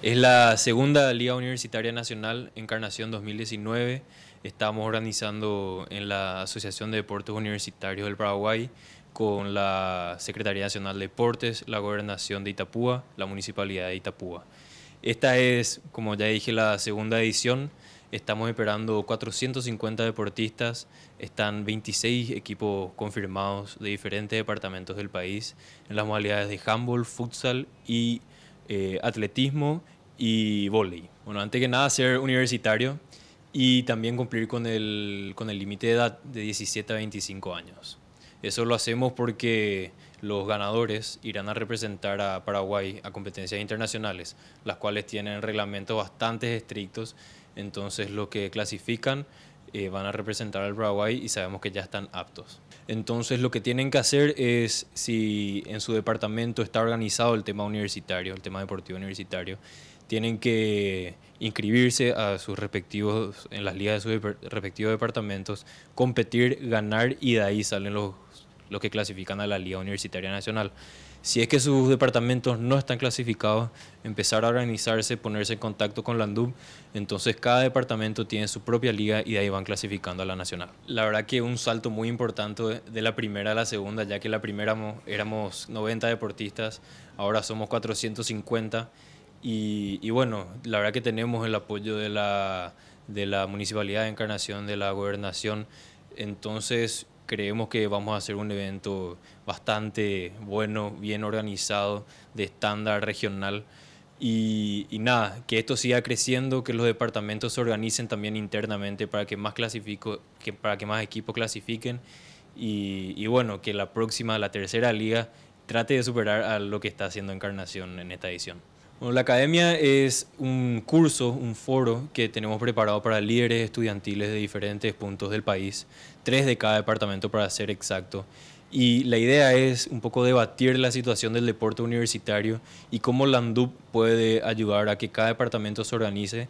Es la segunda Liga Universitaria Nacional Encarnación 2019. Estamos organizando en la Asociación de Deportes Universitarios del Paraguay con la Secretaría Nacional de Deportes, la Gobernación de Itapúa, la Municipalidad de Itapúa. Esta es, como ya dije, la segunda edición. Estamos esperando 450 deportistas, están 26 equipos confirmados de diferentes departamentos del país en las modalidades de handball, futsal y eh, atletismo y volei. Bueno, antes que nada ser universitario y también cumplir con el con límite de edad de 17 a 25 años. Eso lo hacemos porque los ganadores irán a representar a Paraguay a competencias internacionales, las cuales tienen reglamentos bastante estrictos. Entonces, lo que clasifican eh, van a representar al Paraguay y sabemos que ya están aptos. Entonces lo que tienen que hacer es, si en su departamento está organizado el tema universitario, el tema deportivo universitario, tienen que inscribirse a sus respectivos, en las ligas de sus respectivos departamentos, competir, ganar y de ahí salen los, los que clasifican a la Liga Universitaria Nacional si es que sus departamentos no están clasificados, empezar a organizarse, ponerse en contacto con la ANDUB. Entonces cada departamento tiene su propia liga y de ahí van clasificando a la nacional. La verdad que un salto muy importante de la primera a la segunda, ya que la primera éramos 90 deportistas, ahora somos 450 y, y bueno, la verdad que tenemos el apoyo de la, de la Municipalidad de Encarnación, de la Gobernación. Entonces creemos que vamos a hacer un evento bastante bueno, bien organizado, de estándar regional. Y, nada, que esto siga creciendo, que los departamentos se organicen también internamente para que más, para que más equipos clasifiquen. y bueno, que la próxima, la tercera liga, trate de superar a lo que está haciendo Encarnación en esta edición la academia es un curso, un foro que tenemos preparado para líderes estudiantiles de diferentes puntos del país, tres de cada departamento para ser exacto. Y la idea es un poco debatir la situación del deporte universitario y cómo la ANDUP puede ayudar a que cada departamento se organice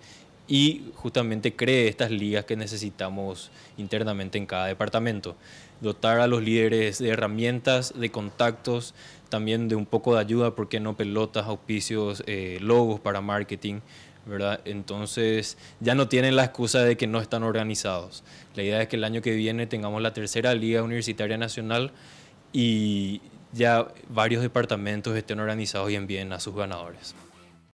y justamente cree estas ligas que necesitamos internamente en cada departamento. Dotar a los líderes de herramientas, de contactos, también de un poco de ayuda, porque no pelotas, auspicios, eh, logos para marketing, ¿verdad? Entonces ya no tienen la excusa de que no están organizados. La idea es que el año que viene tengamos la tercera Liga Universitaria Nacional y ya varios departamentos estén organizados y envíen a sus ganadores.